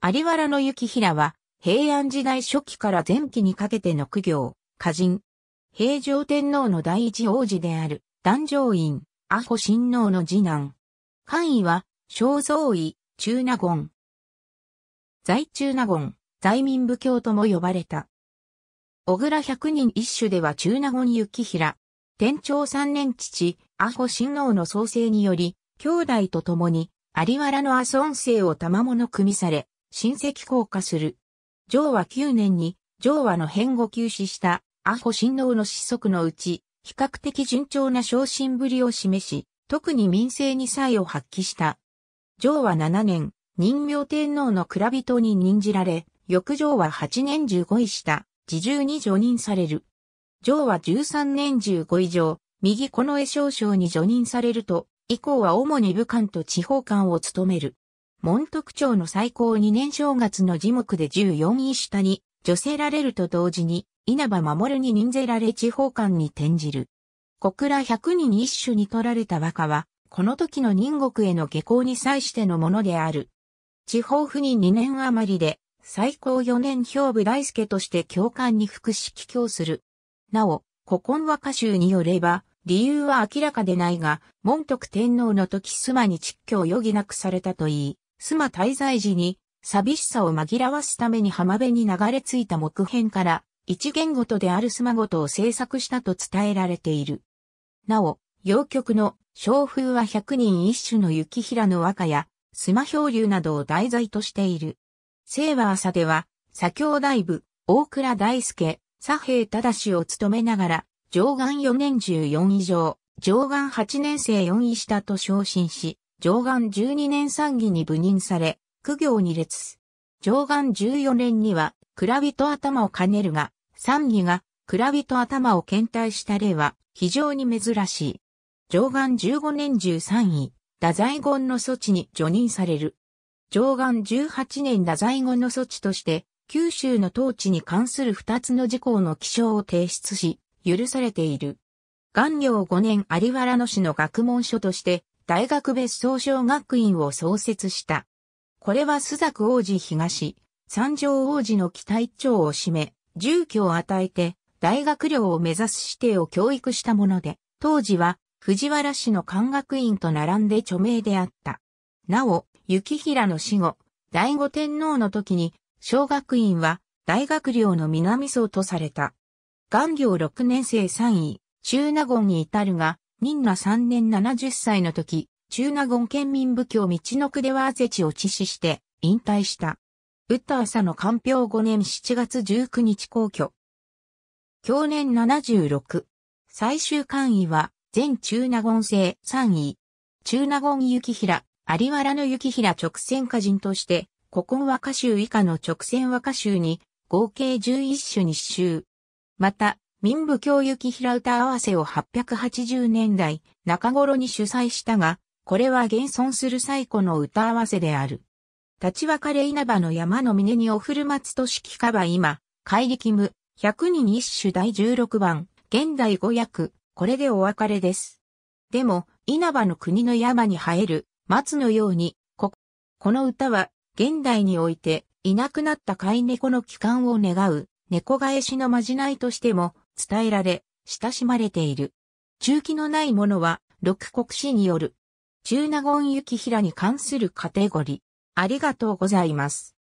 有原の雪平は、平安時代初期から前期にかけての苦行、歌人。平城天皇の第一王子である、壇上院、阿保親王の次男。官位は、正蔵位、中納言。在中納言、在民部教とも呼ばれた。小倉百人一首では中納言雪平。天長三年父、阿保親王の創生により、兄弟と共に、有原の阿孫生を賜物組みされ、親戚降下する。上和9年に上和の変後休止した阿保親王の失足のうち、比較的順調な昇進ぶりを示し、特に民政に才を発揮した。上和7年、任名天皇の蔵人に任じられ、翌上和8年15位した、自重に除任される。上和13年15以上、右この絵少将に除任されると、以降は主に武官と地方官を務める。門徳町の最高2年正月の樹木で14位下に、除せられると同時に、稲葉守に任せられ地方官に転じる。小倉百人一首に取られた和歌は、この時の任国への下校に際してのものである。地方府に2年余りで、最高4年兵部大輔として教官に副指揮教する。なお、古今和歌集によれば、理由は明らかでないが、門徳天皇の時妻に蟄居を余儀なくされたといい、マ滞在時に寂しさを紛らわすために浜辺に流れ着いた木片から一言ごとであるマごとを制作したと伝えられている。なお、洋曲の小風は百人一首の雪平の和歌やスマ漂流などを題材としている。清和朝では、左京大部、大倉大輔、左平正を務めながら、上岸4年14以上、上岸8年生4位下と昇進し、上岸12年参議に部任され、苦行に列。上岸14年には、蔵人頭を兼ねるが、参議が蔵人頭を検体した例は非常に珍しい。上岸15年13位、太宰言の措置に除任される。上岸18年太宰言の措置として、九州の統治に関する二つの事項の記章を提出し、許されている。元業5年有原野市の学問書として、大学別荘小学院を創設した。これは須作王子東、三条王子の北一丁を占め、住居を与えて、大学寮を目指す指定を教育したもので、当時は藤原氏の官学院と並んで著名であった。なお、雪平の死後、第五天皇の時に、小学院は大学寮の南層とされた。元行六年生三位、中納言に至るが、仁和3年70歳の時、中納言県民部教道の区ではアゼチを致死して引退した。打った朝の官票5年7月19日公挙。去年76。最終官位は、全中納言制3位。中納言幸平、有原の幸平直線歌人として、古今和歌集以下の直線和歌集に、合計11種に集。また、民部教幸平歌合わせを880年代中頃に主催したが、これは現存する最古の歌合わせである。立ち別れ稲葉の山の峰にお古松と式かば今、怪力無、百人一首第16番、現代五役、これでお別れです。でも、稲葉の国の山に生える松のように、こ、この歌は、現代において、いなくなった飼い猫の帰還を願う、猫返しのまじないとしても、伝えられ、親しまれている。中期のないものは、六国史による、中納言行平に関するカテゴリー。ありがとうございます。